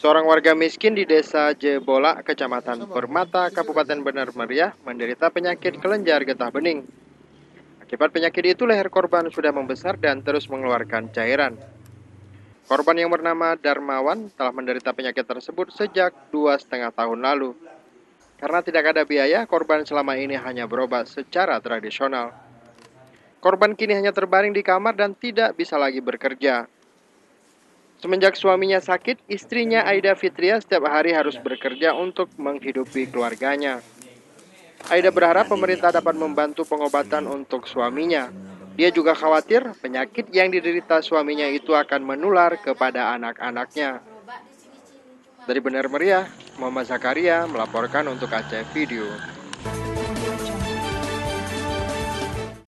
Seorang warga miskin di desa Jebola, kecamatan Permata, Kabupaten Benar Meriah, menderita penyakit kelenjar getah bening. Akibat penyakit itu, leher korban sudah membesar dan terus mengeluarkan cairan. Korban yang bernama Darmawan telah menderita penyakit tersebut sejak dua setengah tahun lalu. Karena tidak ada biaya, korban selama ini hanya berobat secara tradisional. Korban kini hanya terbaring di kamar dan tidak bisa lagi bekerja. Semenjak suaminya sakit, istrinya Aida Fitria setiap hari harus bekerja untuk menghidupi keluarganya. Aida berharap pemerintah dapat membantu pengobatan untuk suaminya. Dia juga khawatir penyakit yang diderita suaminya itu akan menular kepada anak-anaknya. Dari Benar Meriah, Muhammad Zakaria melaporkan untuk Aceh Video.